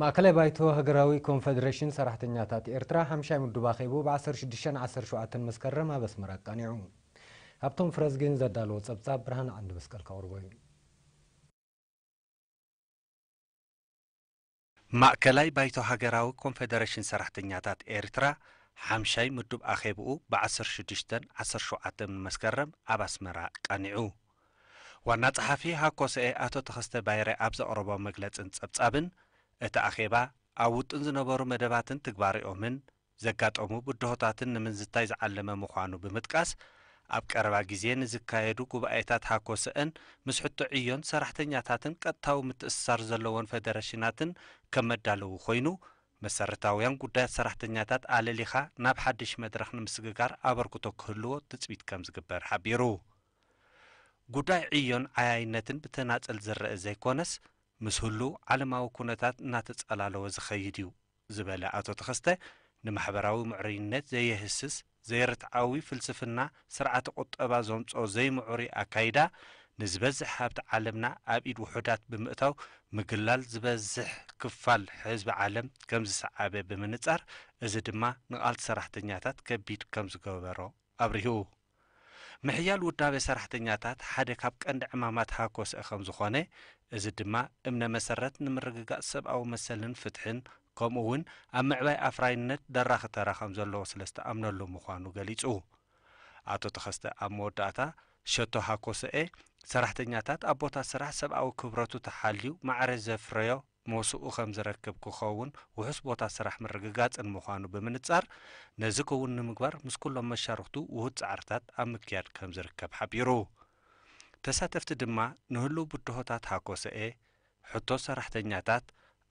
ማእከላይ ባይቶ ሃገራዊ ኮንፌደሬሽን ሰራሕተኛታት ኤርትራ 50 ምዱባ ኸቡ ብ1617 መስከረም ኣብ ኣስመራ ኣቃኒዑ ኣብቶም ፍረዝ ግን ዘዳለዎ ጸብጻብ ብርሃን ዓንዲ መስቀል ካቕርቦ እዩ ማእከላይ ባይቶ ሃገራዊ ኮንፌደሬሽን ሰራሕተኛታት ኤርትራ ሓምሻይ ምዱብ ኣኼብኡ ብ1617 መስከረም ኣብ ኣስመራ ቃኒዑ ዋና ጸሓፊ ሃኮስኤ ኣቶ ተኸስተ ባይረ ኣብ ዘቕረቦ መግለጽን ጸብጻብን እቲ ኣኼባ ኣብ ውጥን ዝነበሩ መደባትን ትግባሪኦምን ዘጋጠሙ ብድሆታትን ንምንዝታይ ዝዓለመ ምዃኑ ብምጥቃስ ኣብ ቀረባ ግዜ ንዝካየዱ ጉባኤታት ሃኮሰአን ምስ ሕቶ ዕዮን ሰራሕተኛታትን ቀጥታዊ ምትእስሳር ዘለዎን ፌደሬሽናትን ከም መዳለዉ ኮይኑ መሰረታውያን ጉዳያት ሰራሕተኛታት ኣለሊኻ ናብ ሓድሽ መድረኽ ንምስግጋር ኣበርክቶ ክህልዎ ትፅቢት ከም ዝግበር ሓቢሩ ጉዳይ ዕዮን ዓያይነትን ብተናፀል ዝረአ ዘይኮነስ ምስ ህሉ ዓለማዊ ኩነታት እናተጸላለወ ዝኸይድ እዩ ዝበለ ኣቶ ተኸስተ ንማሕበራዊ ምዕርይነት ዘየህስስ ዘይርትዓዊ ፍልስፍና ስርዓተ ቁጠባ ዘምፅኦ ዘይምዑሪ ኣካይዳ ንዝበዝሕ ሃብቲ ዓለምና ኣብ ኢድ ውሑዳት ብምእታው ምግላል ዝበዝሕ ክፋል ህዝቢ ዓለም ከም ዝሰዓበ ብምንጻር እዚ ድማ ንቓልቲ ሰራሕተኛታት ከቢድ ከም ዝገበሮ ኣብሪሁ ምሕያል ውዳበ ሰራሕተኛታት ሓደ ካብ ቀንዲ ዕማማት ሃኮስአ ከም ዝኾነ እዚ ድማ እምነ መሰረት ንምርግጋእ ሰብኣዊ መሰልን ፍትሕን ከምኡ እውን ኣብ ምዕባይ ኣፍራይነት ደራኺ ከም ዘለዎ ስለ ዝተኣምነሉ ምዃኑ ገሊጹ ኣቶ ተኸስተ ኣብ መወዳእታ ሸቶ ሃኮስአ ሰራሕተኛታት ኣብ ቦታ ስራሕ ሰብኣዊ ክብረቱ ተሓልዩ ማዕረ ዘፍረዮ መወስኡ ከም ዝረክብ ክኸውን ውሑስ ቦታ ስራሕ ምርግጋፅን ምዃኑ ብምንጻር ነዚ ክውን ንምግባር ምስ ኩሎም መሻርክቱ ውህድ ፃዕርታት ኣብ ምክያድ ከም ዝርከብ ሓቢሩ ተሳተፍቲ ድማ ንህሉ ብድሆታት ሃኮሰአ ሕቶ ሰራሕተኛታት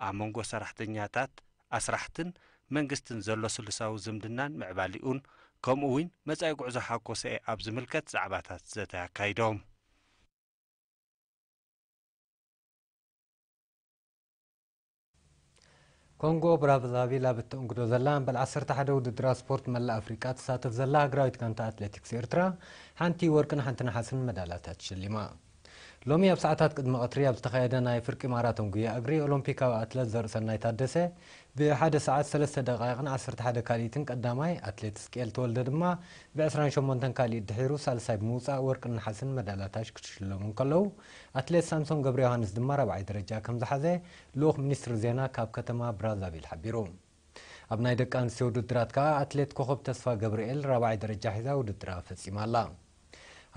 ኣብ መንጎ ሰራሕተኛታት ኣስራሕትን መንግስትን ዘሎ ስልሳዊ ዝምድናን ምዕባሊኡን ከምኡ እውን መጻኢ ጉዕዞ ሃኮሰኤ ኣብ ዝምልከት ዛዕባታት ዘተ ኣካይዶም كونغو برافزافيلا بتنقدو زلان بالعصر تحدى ودد راسبورت ملا أفريكا تساتف زلان غراويت كانت أتلتيكس إرترا حانتي ورقن حانتنا حاسن مدالاتات شلما ሎሚ ኣብ ሰዓታት ቅድሚ ቀትሪ ኣብ ዝተኻየደ ናይ ፍርቂ ማራቶን ጉያ እግሪ ኦሎምፒካዊ ኣትሌት ዘርእሰናይ ታደሰ ብ1 ሰዓት 3 ደቂቕን 11 ካልኢትን ቀዳማይ ኣትሌት ስቅኤል ተወልደ ድማ ብ28 ካልኢት ድሒሩ ሳልሳይ ብምውፃእ ወርቅን ነሓስን መዳላታሽ ክትሽለሙ ከለዉ ኣትሌት ሳምሶን ገብረ ዮሃንስ ድማ 4ይ ደረጃ ከም ዝሓዘ ልኡኽ ሚኒስትሪ ዜና ካብ ከተማ ብራዛቪል ሓቢሩ ኣብ ናይ ደቂ ኣንስትዮ ውድድራት ከዓ ኣትሌት ኮኸብ ተስፋ ገብርኤል 4ይ ደረጃ ሒዛ ውድድራ ፈጺማ ኣላ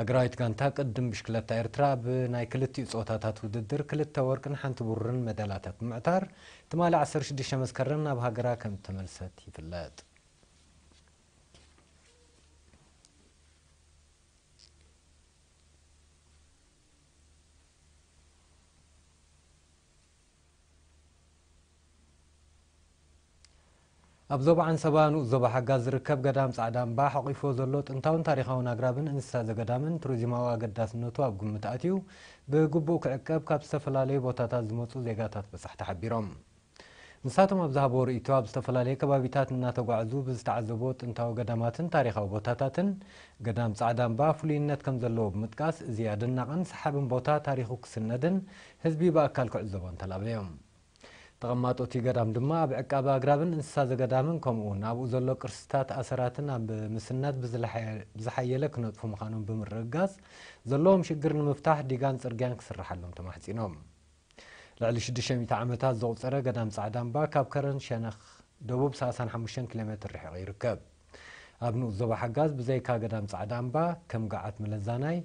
ሃገራዊት ጋንታ ቅድም ብሽክለታ ኤርትራ ብናይ ክልቲኡ ፆታታት ውድድር ክልተ ወርቅን ሓንቲ ብሩርን መዳላታት ብምዕታር ትማሊ 16 መስከረም ናብ ሃገራ ከም ተመልሰት ይፍለጥ ኣብ ዞባ ዓንሰባኑ ዞባ ሓጋዝ ዝርከብ ገዳም ፃዕዳ እምባ ሓቂፎ ዘሎ ጥንታውን ታሪካውን ኣግራብን እንስሳ ዘገዳምን ቱሪዝማዊ ኣገዳስነቱ ኣብ ግምት ኣትዩ ብግቡእ ክዕቀብ ካብ ዝተፈላለዩ ቦታታት ዝመፁ ዜጋታት በፃሕ ተሓቢሮም ንሳቶም ኣብ ዝሃቦ ርእቶ ኣብ ዝተፈላለየ ከባቢታት እናተጓዕዙ ብዝተዓዘቦ ጥንታዊ ገዳማትን ታሪካዊ ቦታታትን ገዳም ፃዕዳ እምባ ፍሉይነት ከም ዘለዎ ብምጥቃስ እዚ ኣደናቕን ሰሓብን ቦታ ታሪኩ ክስነድን ህዝቢ ብኣካል ክዕዘቦን ተላብለዮም ተቐማጦት ገዳም ድማ ኣብ ዕቃበ ኣግራብን እንስሳ ዘገዳምን ከምኡውን ኣብኡ ዘሎ ቅርስታት ኣሰራትን ኣብ ምስናት ብዝሓየለ ክነጥፉ ምዃኖም ብምርጋዝ ዘለዎም ሽግር ንምፍታሕ ዲጋን ፅርግያን ክስራሓሎም ተማሕፂኖም ልዕሊ 600 ዓመታት ዘቑፀረ ገዳም ፃዕዳ እምባ ካብ ከረን ሸነኽ ደቡብ 35 ኪሎ ሜትር ርሒቑ ይርከብ ኣብ ንኡ ዞባ ሓጋዝ ብዘይካ ገዳም ፃዕዳ እምባ ከም ጋዓት መለዛናይ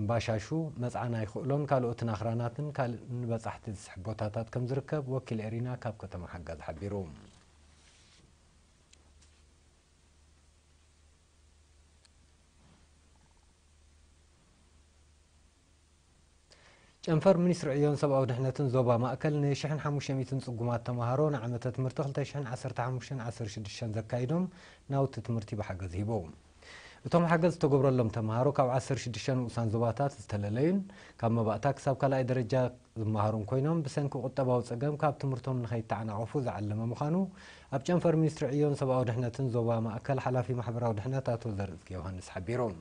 እምባሻሹ መፅዓና ይኽእሎም ካልኦት ኣኽራናትን ካልእ ንበፃሕቲ ዝስሕብ ቦታታት ከም ዝርከብ ወኪል ኤሪና ካብ ከተማ ሓጋዝ ሓቢሩ ጨንፈር ሚኒስትሪ ዕዮን ሰብኣዊ ድሕነትን ዞባ ማእከል ን1500 ፅጉማት ተምሃሮ ንዓመተ ትምህርቲ 201516 ዘካይዶም ናውቲ ትምህርቲ ብሓገዝ ሂቦ እቶም ሓገዝ ዝተገብረሎም ተምሃሮ ካብ 16 ንኡሳን ዞባታት ዝተለለዩን ካብ መባእታ ክሳብ ካልኣይ ደረጃ ዝመሃሩን ኮይኖም ብሰንኪ ቁጠባዊ ፀገም ካብ ትምህርቶም ንኸይተዓናቐፉ ዝዓለመ ምዃኑ ኣብ ጨንፈር ሚኒስትሪ ዕዮን ሰብኣዊ ድሕነትን ዞባ ማእከል ሓላፊ ማሕበራዊ ድሕነት ኣቶ ዘርእዝጊ ዮሃንስ ሓቢሮም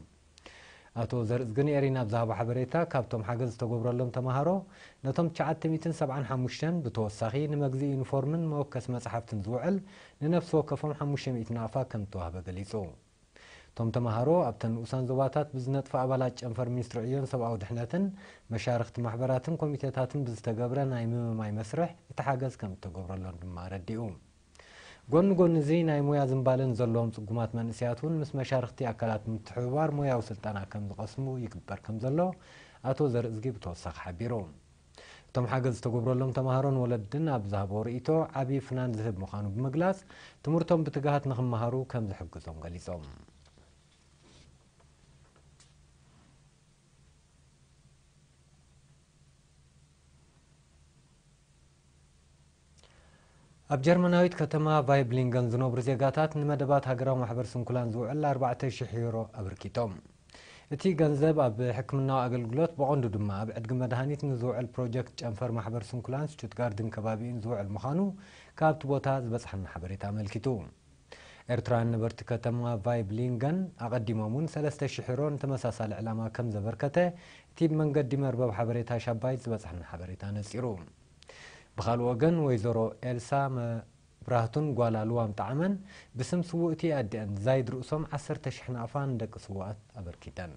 ኣቶ ዘርፅግን የሪና ብዝሃቦ ሓበሬታ ካብቶም ሓገዝ ዝተገብረሎም ተምሃሮ ነቶም 975 ብተወሳኺ ንመግዚ ዩኒፎርምን መወከስ መፅሓፍትን ዝውዕል ንነፍሲ ወከፎም 500 ናኣፋ ከም ዝተዋህበ ገሊጹ እቶም ተምሃሮ ኣብተን ንኡሳን ዞባታት ብዝነጥፈ ኣባላት ጨንፈር ሚኒስትሪ ዕዮን ሰብኣዊ ድሕነትን መሻርክቲ ማሕበራትን ኮሚቴታትን ብዝተገብረ ናይ ምምማይ መስርሕ እቲ ሓገዝ ከም ዝተገብረሎም ድማ ረዲኡ ጎኒ ጎኒ እዚ ናይ ሞያ ዝምባልን ዘለዎም ፅጉማት መንእስያት እውን ምስ መሻርክቲ ኣካላት ምትሕብባር ሞያዊ ስልጠና ከም ዝቐስሙ ይግበር ከም ዘሎ ኣቶ ዘርእዝጊ ብተወሳኺ ሓቢሩ እቶም ሓገዝ ዝተገብረሎም ተምሃሮን ወለድን ኣብ ዝሃቦ ርእቶ ዓብዪ ፍናን ዝህብ ምዃኑ ብምግላፅ ትምህርቶም ብትግሃት ንክመሃሩ ከም ዝሕግዞም ገሊፆም ኣብ ጀርመናዊት ከተማ ቫይብሊንገን ዝነብሩ ዜጋታት ንመደባት ሃገራዊ ማሕበር ስንኩላን ዝውዕል 4,000 ዩሮ ኣበርኪቶም እቲ ገንዘብ ኣብ ሕክምናዊ ኣገልግሎት ብቐንዱ ድማ ኣብ ዕድጊ መድሃኒት ንዝውዕል ፕሮጀክት ጨንፈር ማሕበር ስንኩላን ሽቱትጋርድን ከባቢኡን ዝውዕል ምዃኑ ካብቲ ቦታ ዝበፅሐና ሓበሬታ ኣመልኪቱ ኤርትራን ነበርቲ ከተማ ቫይብሊንገን ኣቐዲሞም እውን 3,000 ዩሮ ንተመሳሳሊ ዕላማ ከም ዘበርከተ እቲ ብመንገዲ መርበብ ሓበሬታ ሻባይ ዝበፅሐና ሓበሬታ ነፂሩ ብኻልእ ወገን ወይዘሮ ኤልሳ ብራህቱን ጓል ልዋም ጣዕመን ብስም ስውእቲ ኣዲአን ዛይድ ርእሶም 1,00 ኣፋን ደቂ ስዋኣት ኣበርኪተን